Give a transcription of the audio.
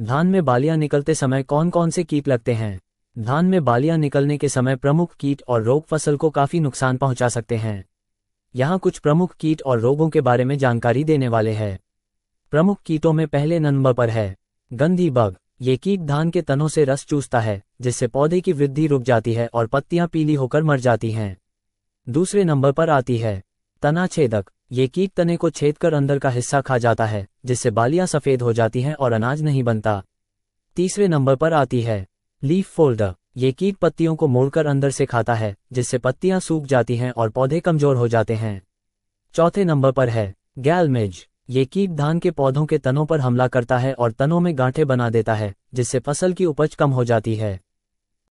धान में बालियां निकलते समय कौन कौन से कीट लगते हैं धान में बालियां निकलने के समय प्रमुख कीट और रोग फसल को काफी नुकसान पहुंचा सकते हैं यहाँ कुछ प्रमुख कीट और रोगों के बारे में जानकारी देने वाले हैं प्रमुख कीटों में पहले नंबर पर है गंधी बग ये कीट धान के तनों से रस चूसता है जिससे पौधे की वृद्धि रुक जाती है और पत्तियां पीली होकर मर जाती हैं दूसरे नंबर पर आती है तना छेदक ये कीट तने को छेद कर अंदर का हिस्सा खा जाता है जिससे बालियां सफ़ेद हो जाती हैं और अनाज नहीं बनता तीसरे नंबर पर आती है लीफ फोल्ड ये कीट पत्तियों को मोड़कर अंदर से खाता है जिससे पत्तियां सूख जाती हैं और पौधे कमजोर हो जाते हैं चौथे नंबर पर है गैलमेज ये कीट धान के पौधों के तनों पर हमला करता है और तनों में गांठे बना देता है जिससे फसल की उपज कम हो जाती है